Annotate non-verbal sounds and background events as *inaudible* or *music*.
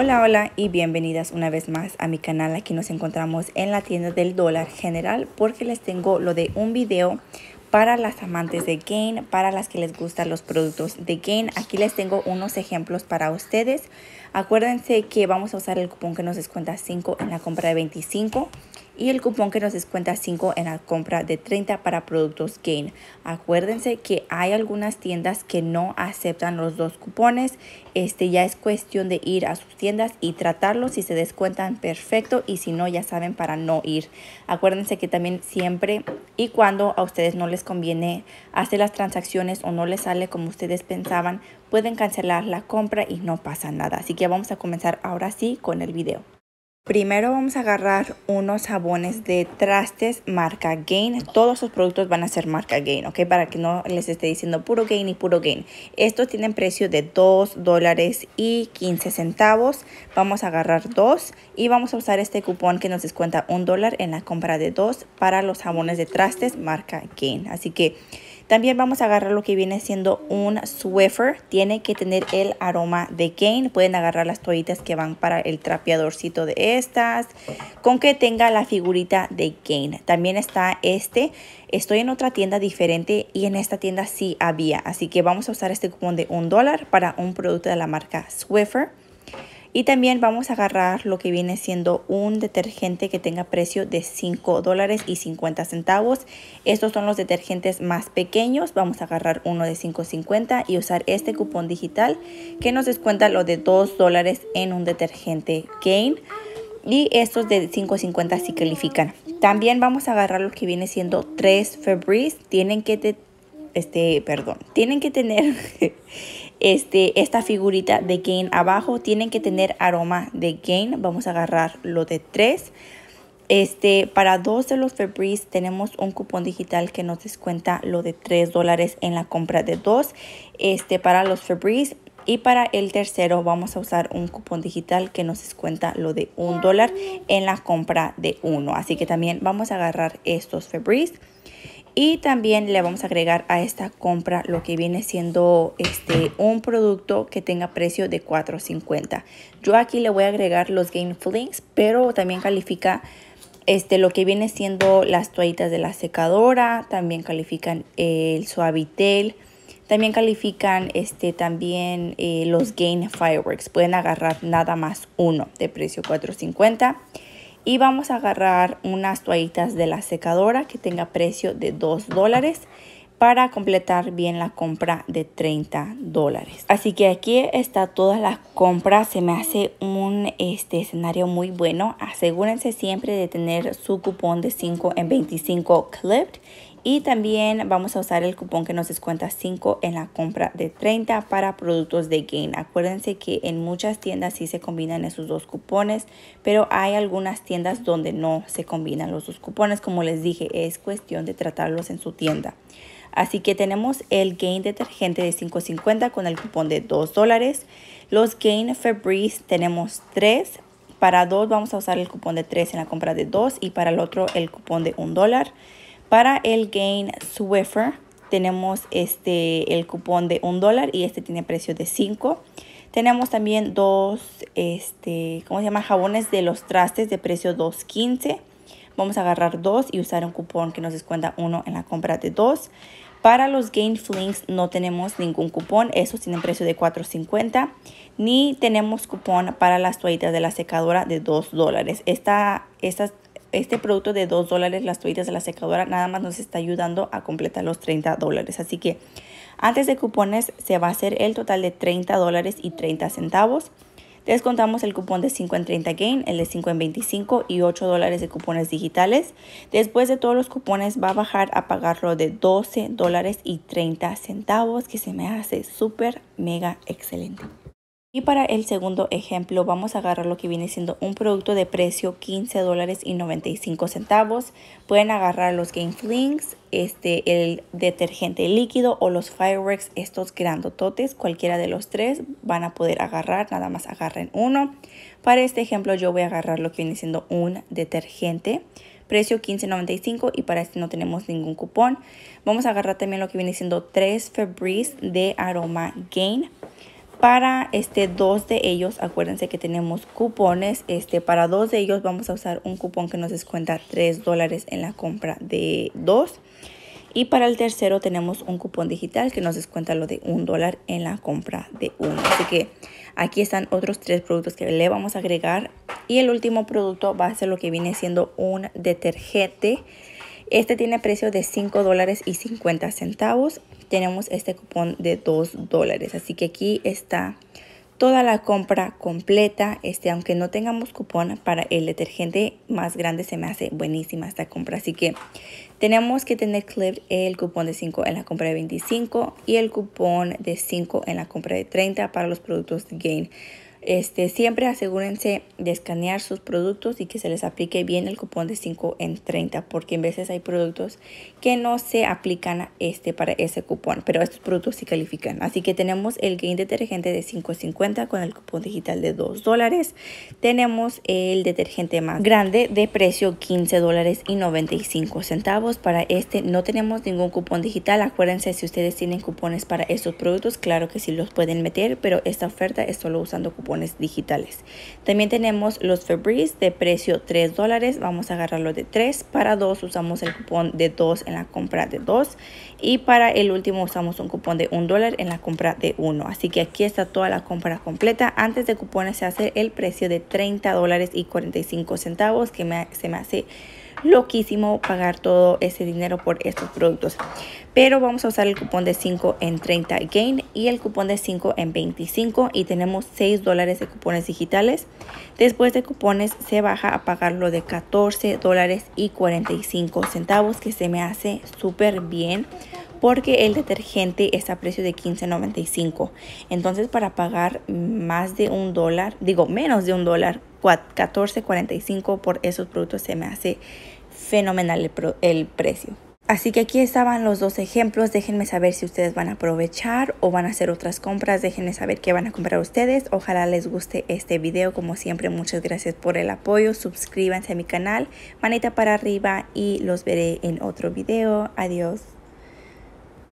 Hola, hola y bienvenidas una vez más a mi canal. Aquí nos encontramos en la tienda del dólar general porque les tengo lo de un video para las amantes de Gain, para las que les gustan los productos de Gain. Aquí les tengo unos ejemplos para ustedes. Acuérdense que vamos a usar el cupón que nos descuenta 5 en la compra de 25 y el cupón que nos descuenta 5 en la compra de 30 para productos Gain. Acuérdense que hay algunas tiendas que no aceptan los dos cupones. Este ya es cuestión de ir a sus tiendas y tratarlos. Si se descuentan, perfecto. Y si no, ya saben para no ir. Acuérdense que también siempre y cuando a ustedes no les conviene hacer las transacciones o no les sale como ustedes pensaban, pueden cancelar la compra y no pasa nada. Así que vamos a comenzar ahora sí con el video. Primero vamos a agarrar unos jabones de trastes marca Gain. Todos sus productos van a ser marca Gain, ¿ok? Para que no les esté diciendo puro Gain y puro Gain. Estos tienen precio de 2 dólares y 15 centavos. Vamos a agarrar dos y vamos a usar este cupón que nos descuenta un dólar en la compra de dos para los jabones de trastes marca Gain. Así que... También vamos a agarrar lo que viene siendo un Swiffer. Tiene que tener el aroma de Kane. Pueden agarrar las toallitas que van para el trapeadorcito de estas. Con que tenga la figurita de Kane. También está este. Estoy en otra tienda diferente y en esta tienda sí había. Así que vamos a usar este cupón de un dólar para un producto de la marca Swiffer. Y también vamos a agarrar lo que viene siendo un detergente que tenga precio de 5 dólares y 50 centavos. Estos son los detergentes más pequeños. Vamos a agarrar uno de 5.50 y usar este cupón digital que nos descuenta lo de 2 dólares en un detergente Gain. Y estos de 5.50 sí califican. También vamos a agarrar lo que viene siendo 3 Febreze. Tienen que, este, perdón, tienen que tener *laughs* este, esta figurita de gain abajo. Tienen que tener aroma de gain. Vamos a agarrar lo de 3. Este, para dos de los Febreze tenemos un cupón digital que nos descuenta lo de 3 dólares en la compra de dos. Este, para los Febreze y para el tercero vamos a usar un cupón digital que nos descuenta lo de un dólar en la compra de uno. Así que también vamos a agarrar estos Febreze. Y también le vamos a agregar a esta compra lo que viene siendo este, un producto que tenga precio de $4.50. Yo aquí le voy a agregar los Gain Flings, pero también califica este, lo que viene siendo las toallitas de la secadora, también califican eh, el suavitel, también califican este, también eh, los Gain Fireworks. Pueden agarrar nada más uno de precio $4.50 y vamos a agarrar unas toallitas de la secadora que tenga precio de 2 dólares para completar bien la compra de 30 dólares. Así que aquí está todas las compras. Se me hace un este, escenario muy bueno. Asegúrense siempre de tener su cupón de 5 en 25 clipped y también vamos a usar el cupón que nos descuenta 5 en la compra de 30 para productos de Gain. Acuérdense que en muchas tiendas sí se combinan esos dos cupones, pero hay algunas tiendas donde no se combinan los dos cupones. Como les dije, es cuestión de tratarlos en su tienda. Así que tenemos el Gain detergente de 5.50 con el cupón de 2 dólares. Los Gain Febreze tenemos 3. Para 2 vamos a usar el cupón de 3 en la compra de 2 y para el otro el cupón de 1 dólar. Para el Gain Swiffer tenemos este, el cupón de $1 dólar y este tiene precio de 5. Tenemos también dos, este, ¿cómo llama? Jabones de los trastes de precio 2.15. Vamos a agarrar dos y usar un cupón que nos descuenta uno en la compra de dos. Para los Gain Flings no tenemos ningún cupón, esos tienen precio de $4.50, ni tenemos cupón para las toallitas de la secadora de $2. Esta, estas este producto de 2 dólares, las toallitas de la secadora, nada más nos está ayudando a completar los 30 dólares. Así que antes de cupones se va a hacer el total de 30 dólares y 30 centavos. Descontamos el cupón de 5 en 30 gain, el de 5 en 25 y 8 dólares de cupones digitales. Después de todos los cupones va a bajar a pagarlo de 12 dólares y 30 centavos, que se me hace súper, mega excelente. Y para el segundo ejemplo vamos a agarrar lo que viene siendo un producto de precio $15.95. Pueden agarrar los Game Flings, este, el detergente líquido o los Fireworks, estos grandototes, cualquiera de los tres van a poder agarrar, nada más agarren uno. Para este ejemplo yo voy a agarrar lo que viene siendo un detergente precio 15.95 y para este no tenemos ningún cupón. Vamos a agarrar también lo que viene siendo tres Febreze de aroma Gain. Para este, dos de ellos, acuérdense que tenemos cupones. Este, para dos de ellos vamos a usar un cupón que nos descuenta 3 dólares en la compra de dos. Y para el tercero tenemos un cupón digital que nos descuenta lo de un dólar en la compra de uno. Así que aquí están otros tres productos que le vamos a agregar. Y el último producto va a ser lo que viene siendo un detergente este tiene precio de 5 dólares y 50 centavos. Tenemos este cupón de 2 dólares. Así que aquí está toda la compra completa. Este, aunque no tengamos cupón para el detergente más grande, se me hace buenísima esta compra. Así que tenemos que tener clip el cupón de 5 en la compra de 25 y el cupón de 5 en la compra de 30 para los productos de Gain. Este, siempre asegúrense de escanear sus productos y que se les aplique bien el cupón de 5 en 30, porque en veces hay productos que no se aplican este, para ese cupón, pero estos productos sí califican. Así que tenemos el gain detergente de 5.50 con el cupón digital de 2 dólares. Tenemos el detergente más grande de precio 15 dólares y 95 centavos. Para este no tenemos ningún cupón digital. Acuérdense si ustedes tienen cupones para estos productos, claro que sí los pueden meter, pero esta oferta es solo usando cupón digitales. También tenemos los Febreze de precio 3 dólares. Vamos a agarrarlo de 3 para 2. Usamos el cupón de 2 en la compra de 2. Y para el último usamos un cupón de 1 dólar en la compra de 1. Así que aquí está toda la compra completa. Antes de cupones se hace el precio de 30 dólares y 45 centavos que me, se me hace loquísimo pagar todo ese dinero por estos productos. Pero vamos a usar el cupón de 5 en 30 gain y el cupón de 5 en 25 y tenemos 6 dólares de cupones digitales. Después de cupones se baja a pagarlo de 14 dólares y 45 centavos que se me hace súper bien porque el detergente está a precio de 15.95. Entonces para pagar más de un dólar, digo menos de un dólar, 14.45 por esos productos se me hace fenomenal el, el precio. Así que aquí estaban los dos ejemplos. Déjenme saber si ustedes van a aprovechar o van a hacer otras compras. Déjenme saber qué van a comprar ustedes. Ojalá les guste este video. Como siempre, muchas gracias por el apoyo. Suscríbanse a mi canal. Manita para arriba y los veré en otro video. Adiós.